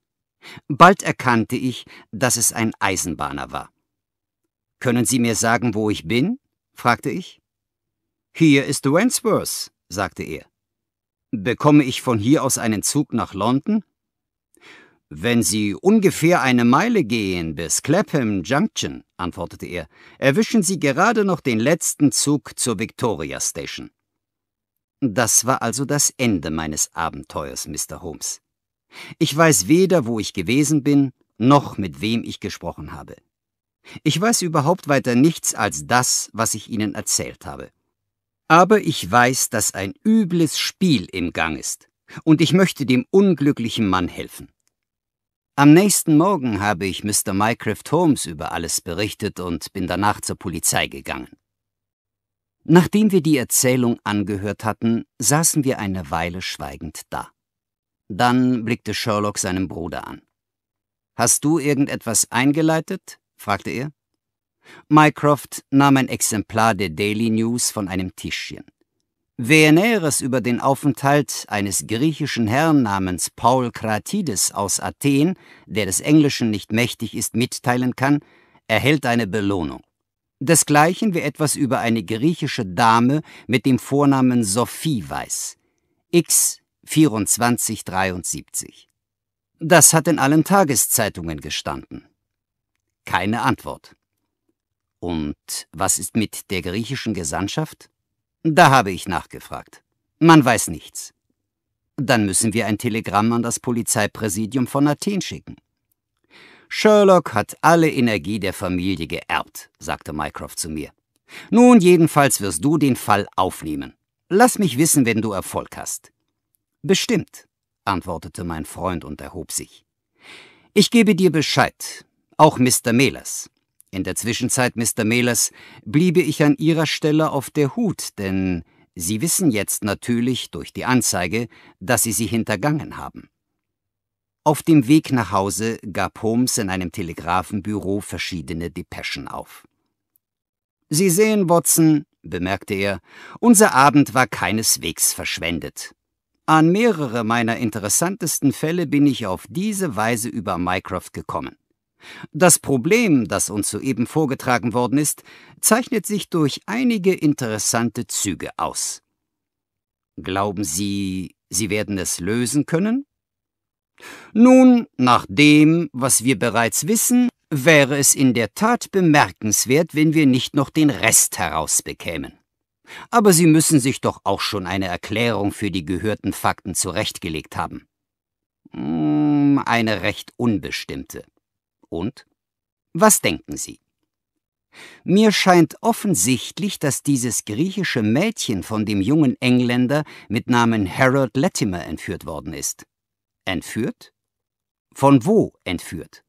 Bald erkannte ich, dass es ein Eisenbahner war. Können Sie mir sagen, wo ich bin? fragte ich. Hier ist Wentworth, sagte er. Bekomme ich von hier aus einen Zug nach London? Wenn Sie ungefähr eine Meile gehen bis Clapham Junction, antwortete er, erwischen Sie gerade noch den letzten Zug zur Victoria Station. Das war also das Ende meines Abenteuers, Mr. Holmes. Ich weiß weder, wo ich gewesen bin, noch mit wem ich gesprochen habe. Ich weiß überhaupt weiter nichts als das, was ich Ihnen erzählt habe. Aber ich weiß, dass ein übles Spiel im Gang ist, und ich möchte dem unglücklichen Mann helfen. Am nächsten Morgen habe ich Mr. Mycroft Holmes über alles berichtet und bin danach zur Polizei gegangen. Nachdem wir die Erzählung angehört hatten, saßen wir eine Weile schweigend da. Dann blickte Sherlock seinen Bruder an. Hast du irgendetwas eingeleitet? fragte er. Mycroft nahm ein Exemplar der Daily News von einem Tischchen. Wer Näheres über den Aufenthalt eines griechischen Herrn namens Paul Kratides aus Athen, der des Englischen nicht mächtig ist, mitteilen kann, erhält eine Belohnung. Desgleichen, wer etwas über eine griechische Dame mit dem Vornamen Sophie weiß. X 2473. Das hat in allen Tageszeitungen gestanden. Keine Antwort. Und was ist mit der griechischen Gesandtschaft? Da habe ich nachgefragt. Man weiß nichts. Dann müssen wir ein Telegramm an das Polizeipräsidium von Athen schicken. Sherlock hat alle Energie der Familie geerbt, sagte Mycroft zu mir. Nun jedenfalls wirst du den Fall aufnehmen. Lass mich wissen, wenn du Erfolg hast. Bestimmt, antwortete mein Freund und erhob sich. Ich gebe dir Bescheid, auch Mr. Mehlers. In der Zwischenzeit, Mr. Mehlers, bliebe ich an Ihrer Stelle auf der Hut, denn Sie wissen jetzt natürlich durch die Anzeige, dass Sie sie hintergangen haben. Auf dem Weg nach Hause gab Holmes in einem Telegrafenbüro verschiedene Depeschen auf. Sie sehen, Watson, bemerkte er, unser Abend war keineswegs verschwendet. An mehrere meiner interessantesten Fälle bin ich auf diese Weise über Mycroft gekommen. Das Problem, das uns soeben vorgetragen worden ist, zeichnet sich durch einige interessante Züge aus. Glauben Sie, Sie werden es lösen können? Nun, nach dem, was wir bereits wissen, wäre es in der Tat bemerkenswert, wenn wir nicht noch den Rest herausbekämen. Aber Sie müssen sich doch auch schon eine Erklärung für die gehörten Fakten zurechtgelegt haben. Hm, eine recht unbestimmte. Und? Was denken Sie? Mir scheint offensichtlich, dass dieses griechische Mädchen von dem jungen Engländer mit Namen Harold Latimer entführt worden ist. Entführt? Von wo entführt?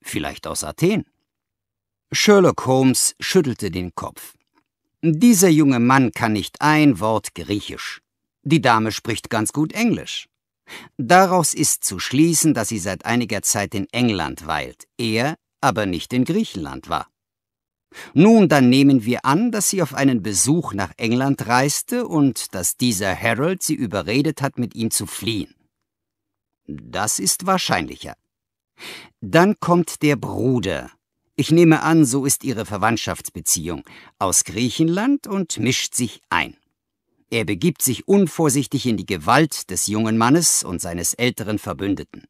Vielleicht aus Athen? Sherlock Holmes schüttelte den Kopf. Dieser junge Mann kann nicht ein Wort Griechisch. Die Dame spricht ganz gut Englisch. Daraus ist zu schließen, dass sie seit einiger Zeit in England weilt, er aber nicht in Griechenland war. Nun, dann nehmen wir an, dass sie auf einen Besuch nach England reiste und dass dieser Harold sie überredet hat, mit ihm zu fliehen. Das ist wahrscheinlicher. Dann kommt der Bruder. Ich nehme an, so ist ihre Verwandtschaftsbeziehung aus Griechenland und mischt sich ein. Er begibt sich unvorsichtig in die Gewalt des jungen Mannes und seines älteren Verbündeten.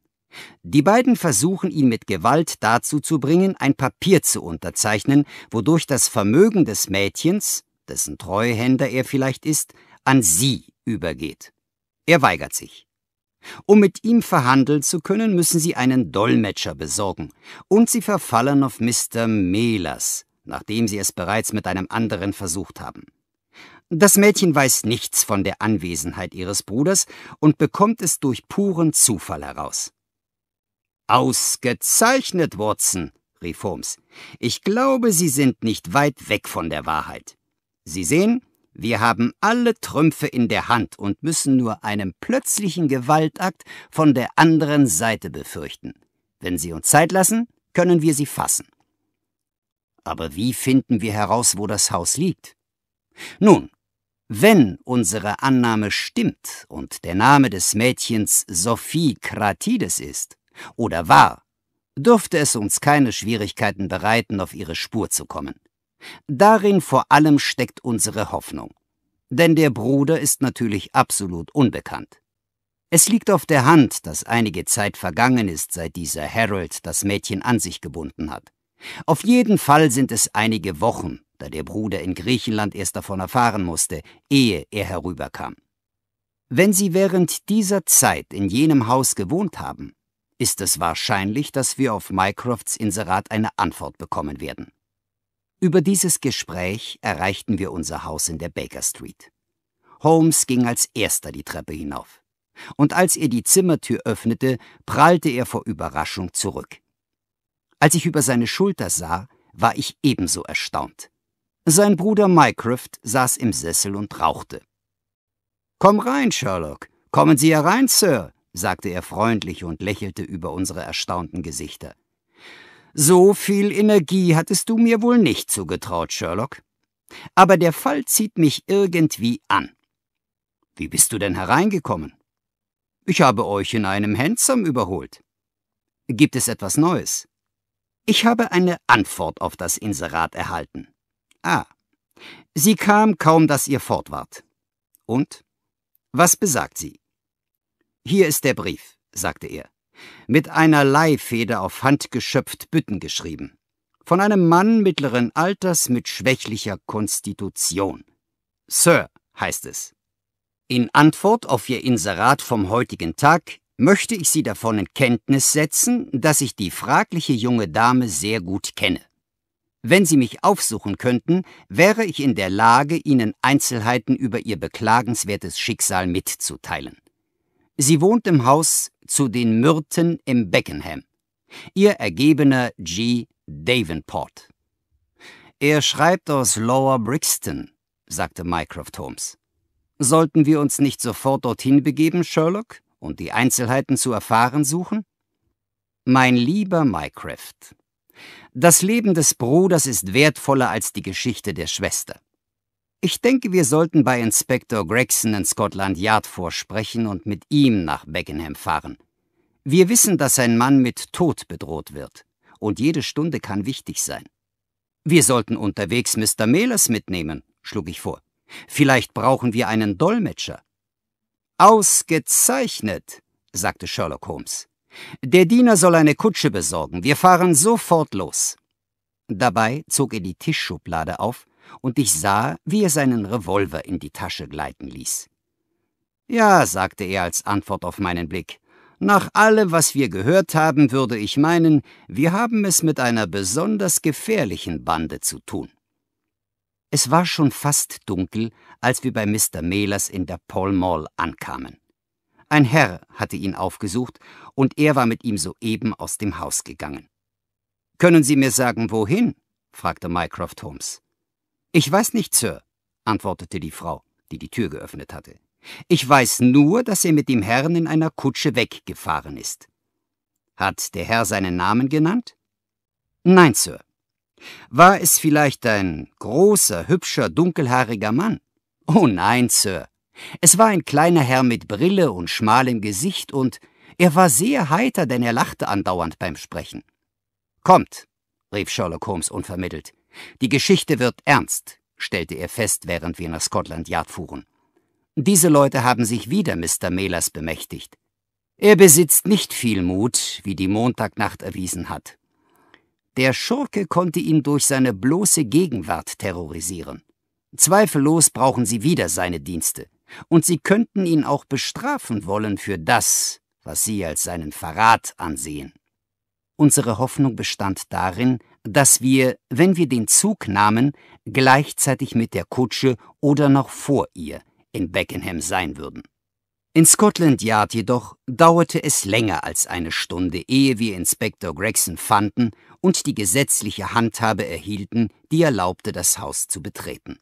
Die beiden versuchen ihn mit Gewalt dazu zu bringen, ein Papier zu unterzeichnen, wodurch das Vermögen des Mädchens, dessen Treuhänder er vielleicht ist, an sie übergeht. Er weigert sich. Um mit ihm verhandeln zu können, müssen sie einen Dolmetscher besorgen, und sie verfallen auf Mr. Melas, nachdem sie es bereits mit einem anderen versucht haben. Das Mädchen weiß nichts von der Anwesenheit ihres Bruders und bekommt es durch puren Zufall heraus. Ausgezeichnet, Watson, rief Holmes. Ich glaube, Sie sind nicht weit weg von der Wahrheit. Sie sehen, wir haben alle Trümpfe in der Hand und müssen nur einen plötzlichen Gewaltakt von der anderen Seite befürchten. Wenn Sie uns Zeit lassen, können wir sie fassen. Aber wie finden wir heraus, wo das Haus liegt? Nun, wenn unsere Annahme stimmt und der Name des Mädchens Sophie Kratides ist oder war, dürfte es uns keine Schwierigkeiten bereiten, auf ihre Spur zu kommen. Darin vor allem steckt unsere Hoffnung. Denn der Bruder ist natürlich absolut unbekannt. Es liegt auf der Hand, dass einige Zeit vergangen ist, seit dieser Harold das Mädchen an sich gebunden hat. Auf jeden Fall sind es einige Wochen, da der Bruder in Griechenland erst davon erfahren musste, ehe er herüberkam. Wenn Sie während dieser Zeit in jenem Haus gewohnt haben, ist es wahrscheinlich, dass wir auf Mycrofts Inserat eine Antwort bekommen werden. Über dieses Gespräch erreichten wir unser Haus in der Baker Street. Holmes ging als erster die Treppe hinauf. Und als er die Zimmertür öffnete, prallte er vor Überraschung zurück. Als ich über seine Schulter sah, war ich ebenso erstaunt. Sein Bruder Mycroft saß im Sessel und rauchte. Komm rein, Sherlock. Kommen Sie herein, Sir, sagte er freundlich und lächelte über unsere erstaunten Gesichter. So viel Energie hattest du mir wohl nicht zugetraut, Sherlock. Aber der Fall zieht mich irgendwie an. Wie bist du denn hereingekommen? Ich habe euch in einem Handsome überholt. Gibt es etwas Neues? Ich habe eine Antwort auf das Inserat erhalten. Ah, sie kam kaum, dass ihr fort wart. Und? Was besagt sie? Hier ist der Brief, sagte er, mit einer Leihfeder auf Hand geschöpft Bütten geschrieben. Von einem Mann mittleren Alters mit schwächlicher Konstitution. Sir, heißt es. In Antwort auf Ihr Inserat vom heutigen Tag möchte ich Sie davon in Kenntnis setzen, dass ich die fragliche junge Dame sehr gut kenne. Wenn Sie mich aufsuchen könnten, wäre ich in der Lage, Ihnen Einzelheiten über Ihr beklagenswertes Schicksal mitzuteilen. Sie wohnt im Haus zu den Myrten im Beckenham. Ihr Ergebener G. Davenport. Er schreibt aus Lower Brixton, sagte Mycroft Holmes. Sollten wir uns nicht sofort dorthin begeben, Sherlock, und die Einzelheiten zu erfahren suchen? Mein lieber Mycroft, das Leben des Bruders ist wertvoller als die Geschichte der Schwester. Ich denke, wir sollten bei Inspektor Gregson in Scotland Yard vorsprechen und mit ihm nach Beckenham fahren. Wir wissen, dass ein Mann mit Tod bedroht wird, und jede Stunde kann wichtig sein. Wir sollten unterwegs Mr. Mehlers mitnehmen, schlug ich vor. Vielleicht brauchen wir einen Dolmetscher. Ausgezeichnet, sagte Sherlock Holmes. Der Diener soll eine Kutsche besorgen, wir fahren sofort los. Dabei zog er die Tischschublade auf, und ich sah, wie er seinen Revolver in die Tasche gleiten ließ. Ja, sagte er als Antwort auf meinen Blick, nach allem, was wir gehört haben, würde ich meinen, wir haben es mit einer besonders gefährlichen Bande zu tun. Es war schon fast dunkel, als wir bei Mr. Mehlers in der Pall Mall ankamen. Ein Herr hatte ihn aufgesucht, und er war mit ihm soeben aus dem Haus gegangen. Können Sie mir sagen, wohin? fragte Mycroft Holmes. Ich weiß nicht, Sir, antwortete die Frau, die die Tür geöffnet hatte. Ich weiß nur, dass er mit dem Herrn in einer Kutsche weggefahren ist. Hat der Herr seinen Namen genannt? Nein, Sir. War es vielleicht ein großer, hübscher, dunkelhaariger Mann? Oh nein, Sir, es war ein kleiner Herr mit Brille und schmalem Gesicht und er war sehr heiter, denn er lachte andauernd beim Sprechen. Kommt, rief Sherlock Holmes unvermittelt. Die Geschichte wird ernst, stellte er fest, während wir nach Scotland Yard fuhren. Diese Leute haben sich wieder Mr. Mehlers bemächtigt. Er besitzt nicht viel Mut, wie die Montagnacht erwiesen hat. Der Schurke konnte ihn durch seine bloße Gegenwart terrorisieren. Zweifellos brauchen sie wieder seine Dienste und sie könnten ihn auch bestrafen wollen für das, was sie als seinen Verrat ansehen. Unsere Hoffnung bestand darin, dass wir, wenn wir den Zug nahmen, gleichzeitig mit der Kutsche oder noch vor ihr in Beckenham sein würden. In Scotland Yard jedoch dauerte es länger als eine Stunde, ehe wir Inspektor Gregson fanden und die gesetzliche Handhabe erhielten, die erlaubte, das Haus zu betreten.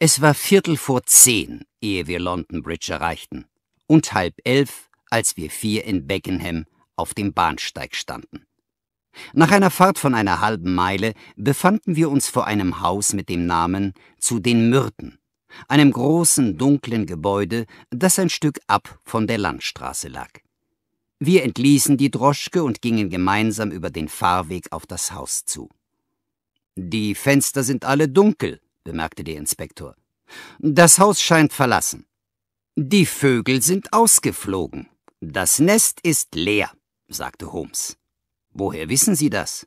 Es war Viertel vor zehn, ehe wir London Bridge erreichten, und halb elf, als wir vier in Beckenham auf dem Bahnsteig standen. Nach einer Fahrt von einer halben Meile befanden wir uns vor einem Haus mit dem Namen Zu den Myrten, einem großen, dunklen Gebäude, das ein Stück ab von der Landstraße lag. Wir entließen die Droschke und gingen gemeinsam über den Fahrweg auf das Haus zu. Die Fenster sind alle dunkel, bemerkte der Inspektor. Das Haus scheint verlassen. Die Vögel sind ausgeflogen. Das Nest ist leer, sagte Holmes. Woher wissen Sie das?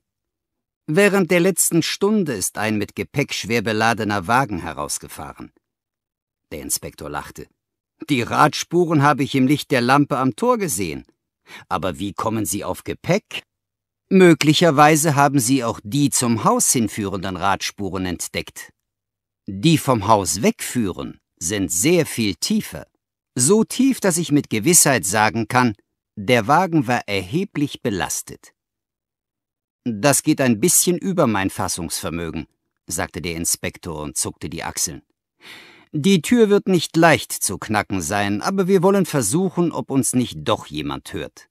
Während der letzten Stunde ist ein mit Gepäck schwer beladener Wagen herausgefahren. Der Inspektor lachte. Die Radspuren habe ich im Licht der Lampe am Tor gesehen. Aber wie kommen Sie auf Gepäck? Möglicherweise haben Sie auch die zum Haus hinführenden Radspuren entdeckt, die vom Haus wegführen sind sehr viel tiefer. So tief, dass ich mit Gewissheit sagen kann, der Wagen war erheblich belastet. Das geht ein bisschen über mein Fassungsvermögen, sagte der Inspektor und zuckte die Achseln. Die Tür wird nicht leicht zu knacken sein, aber wir wollen versuchen, ob uns nicht doch jemand hört.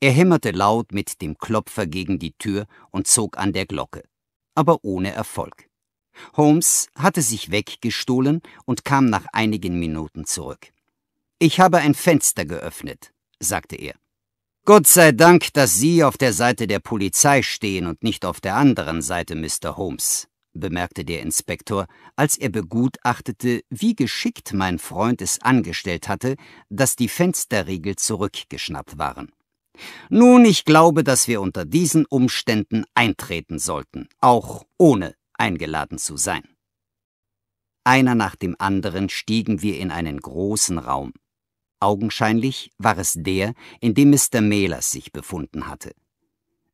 Er hämmerte laut mit dem Klopfer gegen die Tür und zog an der Glocke, aber ohne Erfolg. Holmes hatte sich weggestohlen und kam nach einigen Minuten zurück. Ich habe ein Fenster geöffnet, sagte er. Gott sei Dank, dass Sie auf der Seite der Polizei stehen und nicht auf der anderen Seite, Mr. Holmes, bemerkte der Inspektor, als er begutachtete, wie geschickt mein Freund es angestellt hatte, dass die Fensterriegel zurückgeschnappt waren. Nun, ich glaube, dass wir unter diesen Umständen eintreten sollten, auch ohne eingeladen zu sein. Einer nach dem anderen stiegen wir in einen großen Raum. Augenscheinlich war es der, in dem Mr. Mehlers sich befunden hatte.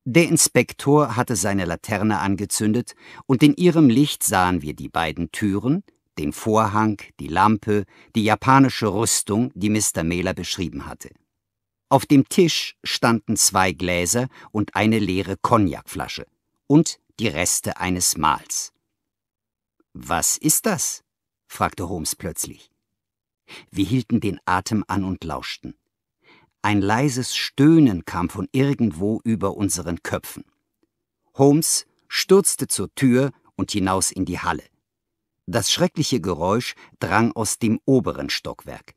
Der Inspektor hatte seine Laterne angezündet, und in ihrem Licht sahen wir die beiden Türen, den Vorhang, die Lampe, die japanische Rüstung, die Mr. Mehler beschrieben hatte. Auf dem Tisch standen zwei Gläser und eine leere Cognacflasche und die Reste eines Mahls. Was ist das? fragte Holmes plötzlich. Wir hielten den Atem an und lauschten. Ein leises Stöhnen kam von irgendwo über unseren Köpfen. Holmes stürzte zur Tür und hinaus in die Halle. Das schreckliche Geräusch drang aus dem oberen Stockwerk.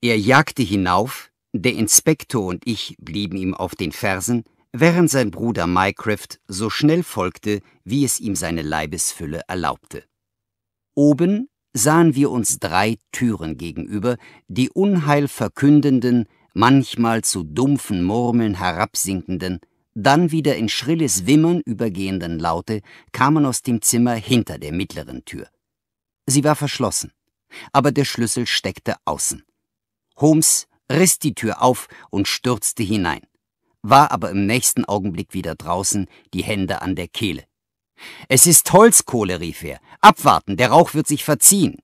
Er jagte hinauf, der Inspektor und ich blieben ihm auf den Fersen, während sein Bruder Mycroft so schnell folgte, wie es ihm seine Leibesfülle erlaubte. Oben sahen wir uns drei Türen gegenüber, die unheilverkündenden, manchmal zu dumpfen Murmeln herabsinkenden, dann wieder in schrilles Wimmern übergehenden Laute kamen aus dem Zimmer hinter der mittleren Tür. Sie war verschlossen, aber der Schlüssel steckte außen. Holmes riss die Tür auf und stürzte hinein war aber im nächsten Augenblick wieder draußen, die Hände an der Kehle. Es ist Holzkohle, rief er. Abwarten, der Rauch wird sich verziehen.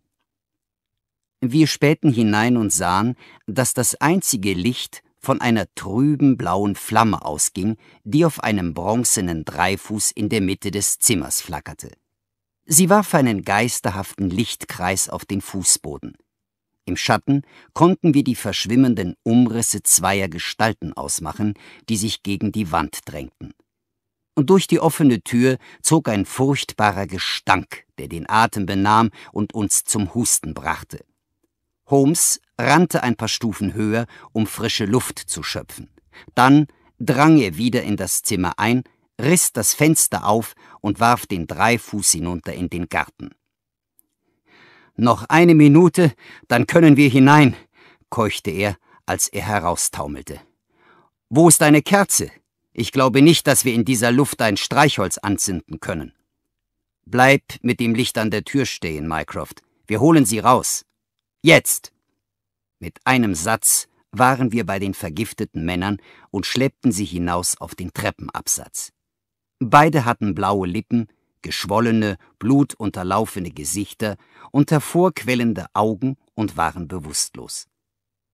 Wir spähten hinein und sahen, dass das einzige Licht von einer trüben blauen Flamme ausging, die auf einem bronzenen Dreifuß in der Mitte des Zimmers flackerte. Sie warf einen geisterhaften Lichtkreis auf den Fußboden. Im Schatten konnten wir die verschwimmenden Umrisse zweier Gestalten ausmachen, die sich gegen die Wand drängten. Und durch die offene Tür zog ein furchtbarer Gestank, der den Atem benahm und uns zum Husten brachte. Holmes rannte ein paar Stufen höher, um frische Luft zu schöpfen. Dann drang er wieder in das Zimmer ein, riss das Fenster auf und warf den Dreifuß hinunter in den Garten. Noch eine Minute, dann können wir hinein, keuchte er, als er heraustaumelte. Wo ist deine Kerze? Ich glaube nicht, dass wir in dieser Luft ein Streichholz anzünden können. Bleib mit dem Licht an der Tür stehen, Mycroft. Wir holen sie raus. Jetzt! Mit einem Satz waren wir bei den vergifteten Männern und schleppten sie hinaus auf den Treppenabsatz. Beide hatten blaue Lippen, geschwollene, blutunterlaufene Gesichter und hervorquellende Augen und waren bewusstlos.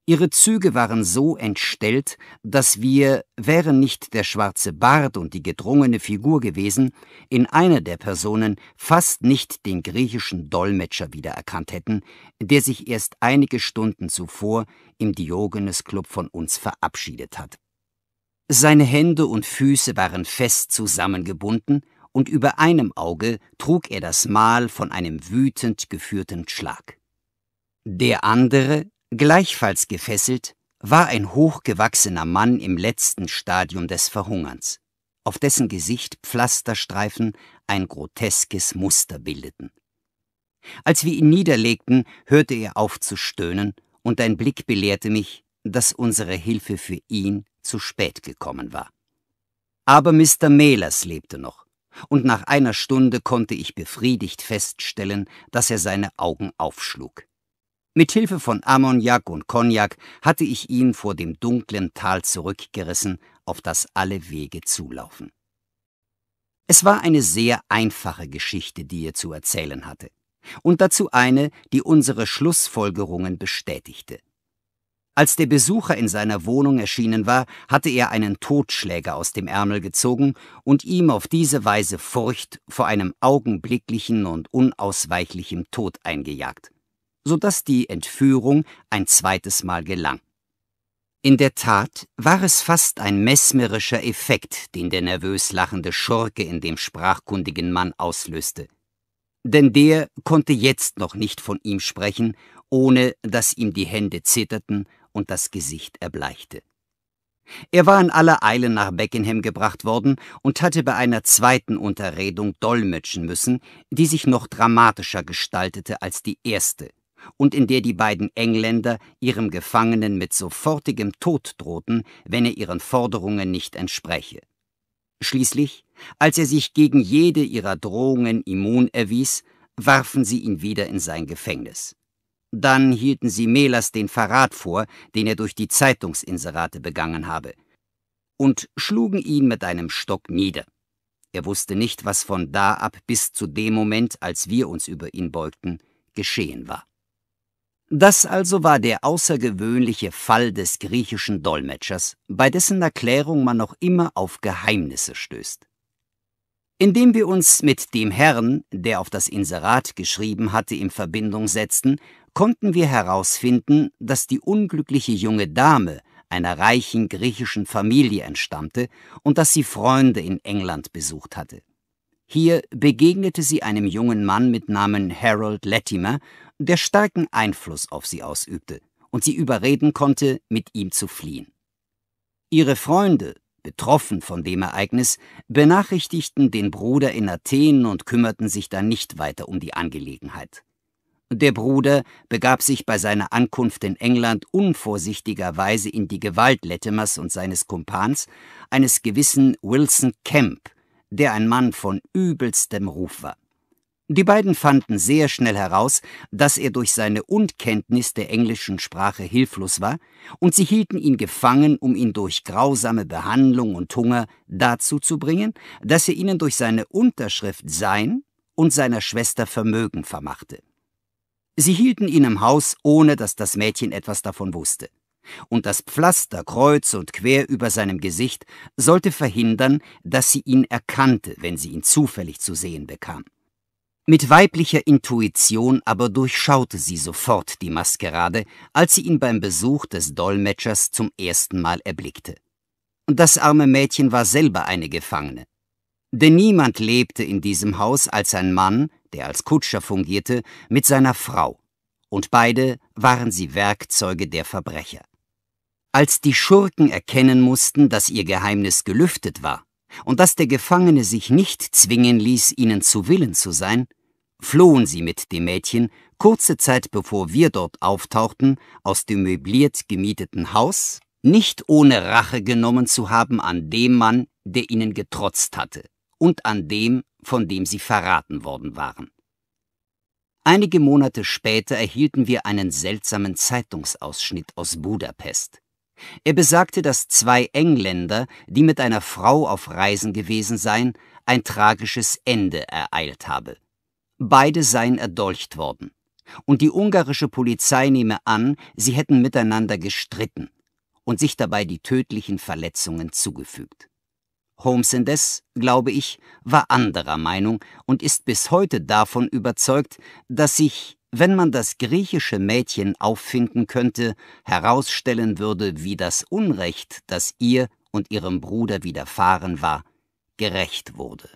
Ihre Züge waren so entstellt, dass wir, wären nicht der schwarze Bart und die gedrungene Figur gewesen, in einer der Personen fast nicht den griechischen Dolmetscher wiedererkannt hätten, der sich erst einige Stunden zuvor im Diogenes-Club von uns verabschiedet hat. Seine Hände und Füße waren fest zusammengebunden, und über einem Auge trug er das Mal von einem wütend geführten Schlag. Der andere, gleichfalls gefesselt, war ein hochgewachsener Mann im letzten Stadium des Verhungerns, auf dessen Gesicht Pflasterstreifen ein groteskes Muster bildeten. Als wir ihn niederlegten, hörte er auf zu stöhnen, und ein Blick belehrte mich, dass unsere Hilfe für ihn zu spät gekommen war. Aber Mr. Mählers lebte noch und nach einer Stunde konnte ich befriedigt feststellen, dass er seine Augen aufschlug. Mit Hilfe von Ammoniak und Cognac hatte ich ihn vor dem dunklen Tal zurückgerissen, auf das alle Wege zulaufen. Es war eine sehr einfache Geschichte, die er zu erzählen hatte, und dazu eine, die unsere Schlussfolgerungen bestätigte. Als der Besucher in seiner Wohnung erschienen war, hatte er einen Totschläger aus dem Ärmel gezogen und ihm auf diese Weise Furcht vor einem augenblicklichen und unausweichlichen Tod eingejagt, so dass die Entführung ein zweites Mal gelang. In der Tat war es fast ein mesmerischer Effekt, den der nervös lachende Schurke in dem sprachkundigen Mann auslöste. Denn der konnte jetzt noch nicht von ihm sprechen, ohne dass ihm die Hände zitterten und das Gesicht erbleichte. Er war in aller Eile nach Beckenham gebracht worden und hatte bei einer zweiten Unterredung dolmetschen müssen, die sich noch dramatischer gestaltete als die erste und in der die beiden Engländer ihrem Gefangenen mit sofortigem Tod drohten, wenn er ihren Forderungen nicht entspräche. Schließlich, als er sich gegen jede ihrer Drohungen immun erwies, warfen sie ihn wieder in sein Gefängnis. Dann hielten sie Melas den Verrat vor, den er durch die Zeitungsinserate begangen habe, und schlugen ihn mit einem Stock nieder. Er wusste nicht, was von da ab bis zu dem Moment, als wir uns über ihn beugten, geschehen war. Das also war der außergewöhnliche Fall des griechischen Dolmetschers, bei dessen Erklärung man noch immer auf Geheimnisse stößt. Indem wir uns mit dem Herrn, der auf das Inserat geschrieben hatte, in Verbindung setzten, konnten wir herausfinden, dass die unglückliche junge Dame einer reichen griechischen Familie entstammte und dass sie Freunde in England besucht hatte. Hier begegnete sie einem jungen Mann mit Namen Harold Latimer, der starken Einfluss auf sie ausübte und sie überreden konnte, mit ihm zu fliehen. Ihre Freunde, betroffen von dem Ereignis, benachrichtigten den Bruder in Athen und kümmerten sich dann nicht weiter um die Angelegenheit. Der Bruder begab sich bei seiner Ankunft in England unvorsichtigerweise in die Gewalt Latimer's und seines Kumpans, eines gewissen Wilson Kemp, der ein Mann von übelstem Ruf war. Die beiden fanden sehr schnell heraus, dass er durch seine Unkenntnis der englischen Sprache hilflos war, und sie hielten ihn gefangen, um ihn durch grausame Behandlung und Hunger dazu zu bringen, dass er ihnen durch seine Unterschrift sein und seiner Schwester Vermögen vermachte. Sie hielten ihn im Haus, ohne dass das Mädchen etwas davon wusste. Und das Pflaster kreuz und quer über seinem Gesicht sollte verhindern, dass sie ihn erkannte, wenn sie ihn zufällig zu sehen bekam. Mit weiblicher Intuition aber durchschaute sie sofort die Maskerade, als sie ihn beim Besuch des Dolmetschers zum ersten Mal erblickte. Das arme Mädchen war selber eine Gefangene. Denn niemand lebte in diesem Haus als ein Mann, der als Kutscher fungierte, mit seiner Frau, und beide waren sie Werkzeuge der Verbrecher. Als die Schurken erkennen mussten, dass ihr Geheimnis gelüftet war und dass der Gefangene sich nicht zwingen ließ, ihnen zu Willen zu sein, flohen sie mit dem Mädchen, kurze Zeit bevor wir dort auftauchten, aus dem möbliert gemieteten Haus, nicht ohne Rache genommen zu haben an dem Mann, der ihnen getrotzt hatte und an dem, von dem sie verraten worden waren. Einige Monate später erhielten wir einen seltsamen Zeitungsausschnitt aus Budapest. Er besagte, dass zwei Engländer, die mit einer Frau auf Reisen gewesen seien, ein tragisches Ende ereilt habe. Beide seien erdolcht worden. Und die ungarische Polizei nehme an, sie hätten miteinander gestritten und sich dabei die tödlichen Verletzungen zugefügt. Holmes indes, glaube ich, war anderer Meinung und ist bis heute davon überzeugt, dass sich, wenn man das griechische Mädchen auffinden könnte, herausstellen würde, wie das Unrecht, das ihr und ihrem Bruder widerfahren war, gerecht wurde.